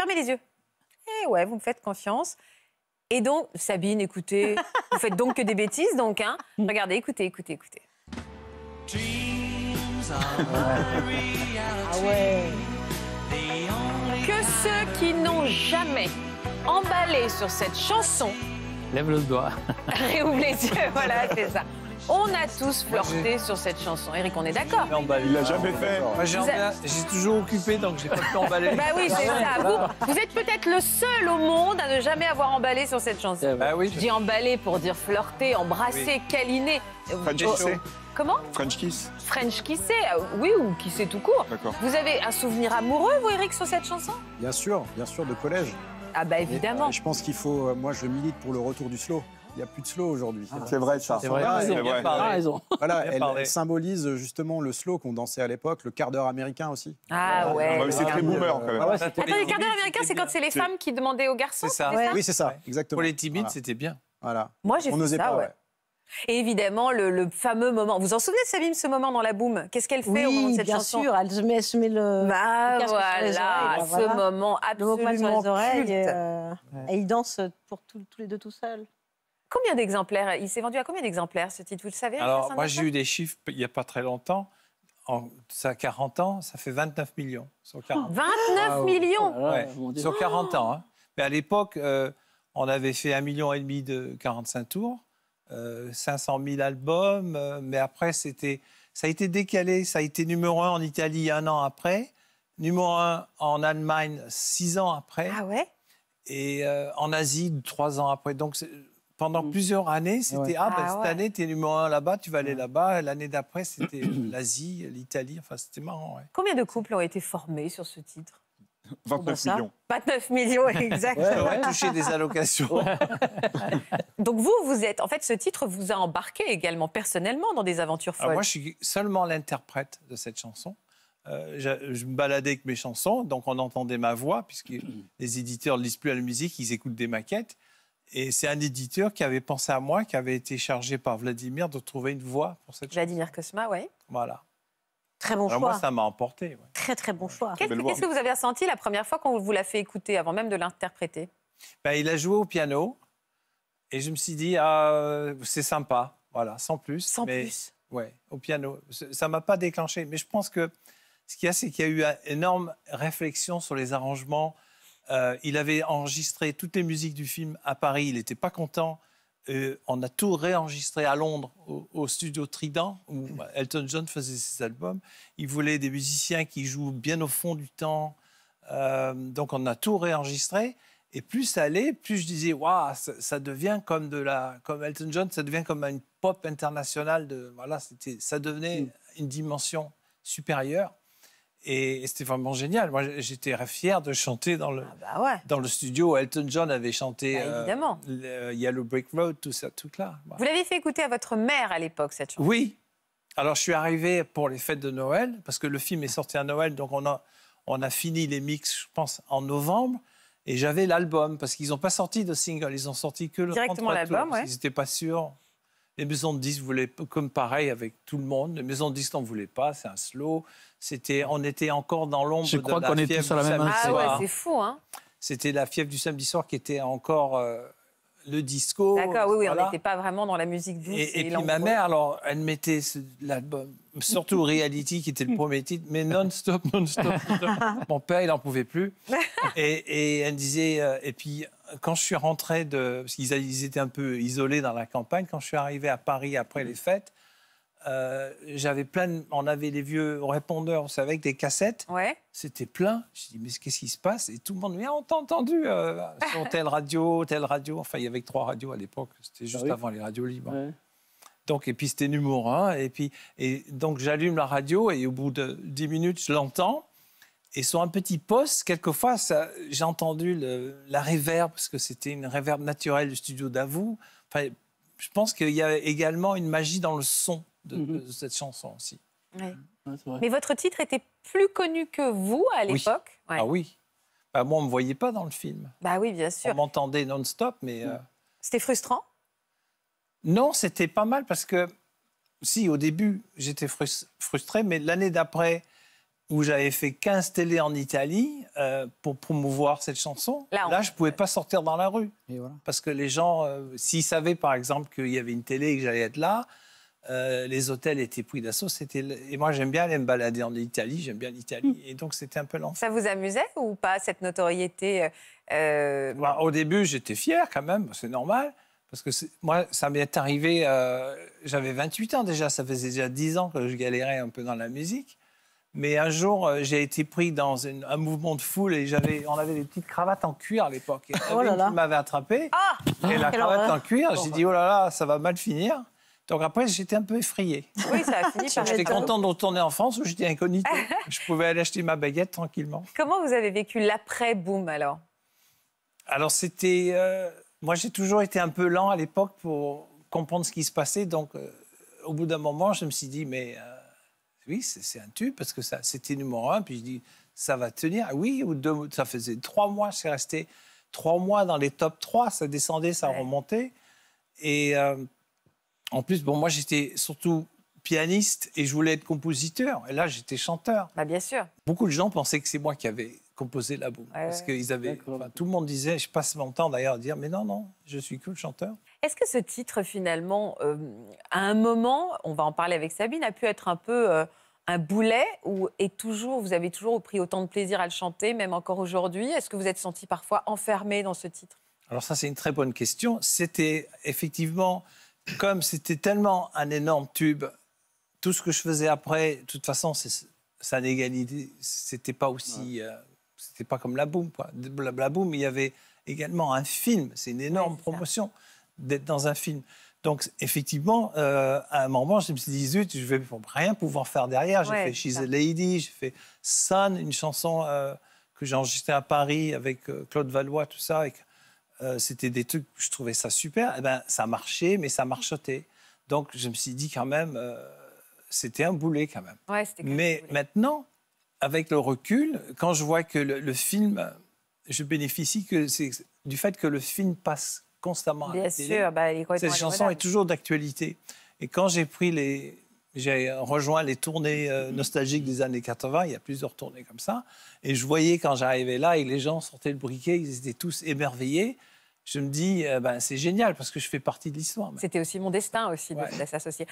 Fermez les yeux. Eh ouais, vous me faites confiance. Et donc, Sabine, écoutez, vous faites donc que des bêtises, donc, hein Regardez, écoutez, écoutez, écoutez. Ah que ceux qui n'ont jamais emballé sur cette chanson Lève le doigt. Réouvre les yeux, voilà, c'est ça. On a tous flirté sur cette chanson. Eric, on est d'accord Il l'a jamais fait. j'ai toujours occupé, donc j'ai pas pu emballer. bah oui, c'est ça. Vous, êtes peut-être le seul au monde à ne jamais avoir emballé sur cette chanson. Ah oui. Je dis emballer pour dire flirter, embrasser, câliner. French oh, kiss. Oh. Comment French kiss. French kiss, euh, oui, ou kissé tout court. Vous avez un souvenir amoureux, vous, Eric, sur cette chanson Bien sûr, bien sûr, de collège. Ah bah évidemment. Euh, je pense qu'il faut, euh, moi je milite pour le retour du slow. Il n'y a plus de slow aujourd'hui. Ah. c'est vrai Charles. Ah, c'est vrai. vrai. raison. Ah, voilà, elle symbolise justement le slow qu'on dansait à l'époque, le quart d'heure américain aussi. Ah ouais. Bah c'est très boomer quand même. Attends, le quart d'heure américain, c'est quand c'est les femmes qui demandaient aux garçons. C'est ça. Oui, c'est ça, exactement. Pour les timides, c'était bien. Voilà. Moi, j'ai fait ça, ouais. Et évidemment, le, fameux moment. Vous en souvenez, Sabine, ce moment dans la boom Qu'est-ce qu'elle fait au moment de cette bien sûr, elle se met, elle se met le. Bah voilà, ben ce moment absolument. Le sur les oreilles. Euh, et, ils dansent pour tous les deux tout seuls. Combien d'exemplaires Il s'est vendu à combien d'exemplaires ce titre Vous le savez Alors, moi, j'ai eu des chiffres il n'y a pas très longtemps. ça a 40 ans, ça fait 29 millions. Sur 40. 29 ah, millions oh Sur 40 ans. Hein. Mais à l'époque, euh, on avait fait 1,5 million et demi de 45 tours, 500 euh, 000 albums. Euh, mais après, c'était, ça a été décalé. Ça a été numéro un en Italie un an après, numéro un en Allemagne six ans après. Ah ouais Et en Asie trois ans après. Donc, pendant mm. plusieurs années, ah c'était ah, ben, ah cette année, tu es numéro un là-bas, tu vas aller là-bas. L'année d'après, c'était l'Asie, l'Italie. Enfin, c'était marrant. Combien de couples ont été formés sur ce titre 29 millions. 29 millions, exactement. Ouais, touché des allocations. Donc vous, vous êtes, en fait, ce titre vous a embarqué également personnellement dans des aventures folles. moi, je suis seulement l'interprète de cette chanson. Euh, je, me baladais avec mes chansons, donc on entendait ma voix, puisque les éditeurs ne lisent plus à la musique, ils écoutent des maquettes. Et c'est un éditeur qui avait pensé à moi, qui avait été chargé par Vladimir de trouver une voix pour cette Vladimir Kosma, oui. Voilà. Très bon choix. Moi, ça m'a emporté. Très, très bon choix. Qu'est-ce que vous avez ressenti la première fois qu'on vous l'a fait écouter, avant même de l'interpréter ben, Il a joué au piano et je me suis dit, ah, c'est sympa, voilà, sans plus. Sans plus Oui, au piano. Ça ne m'a pas déclenché, mais je pense que ce qu'il y a, c'est qu'il y a eu une énorme réflexion sur les arrangements, euh, il avait enregistré toutes les musiques du film à Paris. Il n'était pas content. Euh, on a tout réenregistré à Londres, au, studio Trident, où mm. bah, Elton John faisait ses albums. Il voulait des musiciens qui jouent bien au fond du temps. Euh, donc on a tout réenregistré. Et plus ça allait, plus je disais, waouh, ça, devient comme de la, comme Elton John, ça devient comme une pop internationale. De, voilà, ça devenait mm. une dimension supérieure. Et c'était vraiment génial. Moi, j'étais fier de chanter dans le, studio ah bah où dans le studio. Elton John avait chanté bah, euh, Yellow Brick Road, tout ça, tout là. Vous l'avez fait écouter à votre mère à l'époque, cette chanson Oui. Alors, je suis arrivé pour les fêtes de Noël, parce que le film est sorti à Noël, donc on a, on a fini les mix, je pense, en novembre. Et j'avais l'album, parce qu'ils n'ont pas sorti de single, ils ont sorti que le Directement l'album, oui. Ils n'étaient pas sûrs. Les maisons de 10 voulaient, comme pareil avec tout le monde, les maisons de on ne voulaient pas, c'est un slow. C'était, on était encore dans l'ombre de la Je crois qu'on était sur la même ah c'est fou, hein C'était la fièvre du samedi soir qui était encore... Euh, le disco. D'accord, oui, on n'était pas vraiment dans la musique douce. Et, et, puis ma mère, alors, elle mettait l'album, surtout Reality, qui était le premier titre, mais non-stop, non-stop. Mon père, il n'en pouvait plus. Et, elle disait, euh, et puis quand je suis rentré de. Parce qu'ils étaient un peu isolés dans la campagne, quand je suis arrivé à Paris après les fêtes, euh, j'avais plein on avait les vieux répondeurs, vous avec des cassettes. Ouais. C'était plein. Je dis mais qu'est-ce qui se passe Et tout le monde me dit, on t'a entendu euh, sur telle radio, telle radio. Enfin, il y avait trois radios à l'époque. C'était juste ah avant les radios libres. Donc, et puis c'était numéro 1 hein. Et puis, et donc j'allume la radio et au bout de 10 minutes, je l'entends. Et sur un petit poste, quelquefois, j'ai entendu la réverb, parce que c'était une réverb naturelle du studio d'Avou. Enfin, je pense qu'il y a également une magie dans le son. Mm-hmm. de, cette chanson aussi. Mm. Mais votre titre était plus connu que vous à l'époque. Ah oui. Ah oui. moi, on ne me voyait pas dans le film. Bah oui, bien sûr. On m'entendait non-stop, mais. Euh, mm. C'était frustrant Non, c'était pas mal parce que, si, au début, j'étais frustré, mais l'année d'après, où j'avais fait 15 télés en Italie euh, pour promouvoir cette chanson, là, je ne pouvais pas sortir dans la rue. Parce que les gens, euh, s'ils savaient par exemple qu'il y avait une télé et que j'allais être là, euh, les hôtels étaient pris d'assaut. et moi j'aime bien aller me balader en Italie, j'aime bien l'Italie, mm. et donc c'était un peu lent Ça vous amusait ou pas cette notoriété euh, euh, bah, Au début j'étais fier quand même, c'est normal, parce que moi ça m'est arrivé, j'avais 28 ans déjà, ça faisait déjà 10 ans que je galérais un peu dans la musique. Mais un jour, j'ai été pris dans un mouvement de foule et on avait des petites cravates en cuir à l'époque. Et oh là m'avait attrapé. Ah et la cravate en cuir, j'ai dit oh là là, ça va mal finir. Donc après, j'étais un peu effrayé. Oui, ça a fini par J'étais content de retourner en France où j'étais incognito. je pouvais aller acheter ma baguette tranquillement. Comment vous avez vécu l'après-boom alors Alors c'était... Euh, moi, j'ai toujours été un peu lent à l'époque pour comprendre ce qui se passait. Donc euh, au bout d'un moment, je me suis dit, mais euh, oui, c'est un tube parce que ça, c'était numéro un. Puis je dis, ça va tenir. Ah oui, ou deux, ça faisait trois mois, c'est resté trois mois dans les top 3. Ça descendait, ça remontait. Et en plus, bon, moi, j'étais surtout pianiste et je voulais être compositeur. Et là, j'étais chanteur. Bah, bien sûr. Beaucoup de gens pensaient que c'est moi qui avais composé la boum. parce avaient, tout le monde disait, je passe mon temps d'ailleurs à dire, mais non, non, je suis que chanteur. Est-ce que ce titre, finalement, euh, à un moment, on va en parler avec Sabine, a pu être un peu euh, un boulet ou est toujours, vous avez toujours pris autant de plaisir à le chanter, même encore aujourd'hui Est-ce que vous êtes senti parfois enfermé dans ce titre Alors ça, c'est une très bonne question. C'était effectivement comme c'était tellement un énorme tube, tout ce que je faisais après, de toute façon, ça n'égalité, c'était pas aussi, euh, c'était pas comme la boum, quoi. La il y avait également un film. C'est une énorme promotion d'être dans un film. Donc, effectivement, euh, à un moment, je me suis dit, zut, je vais rien pouvoir faire derrière. J'ai fait She's a Lady, j'ai fait Sun, une chanson euh, que j'ai enregistrée à Paris avec Claude Valois, tout ça. Avec euh, c'était des trucs, je trouvais ça super. Eh ben, ça marchait, mais ça marchotait. Donc, je me suis dit quand même, euh, c'était un boulet quand même. mais maintenant, avec le recul, quand je vois que le, film, je bénéficie que du fait que le film passe constamment Bien à la télé. Sûr, bah, Cette chanson est toujours d'actualité. Et quand j'ai pris les j'ai rejoint les tournées euh, nostalgiques des années 80. Il y a plusieurs tournées comme ça. Et je voyais quand j'arrivais là et les gens sortaient le briquet, ils étaient tous émerveillés je me dis, euh, ben, c'est génial parce que je fais partie de l'histoire. C'était aussi mon destin aussi de s'associer.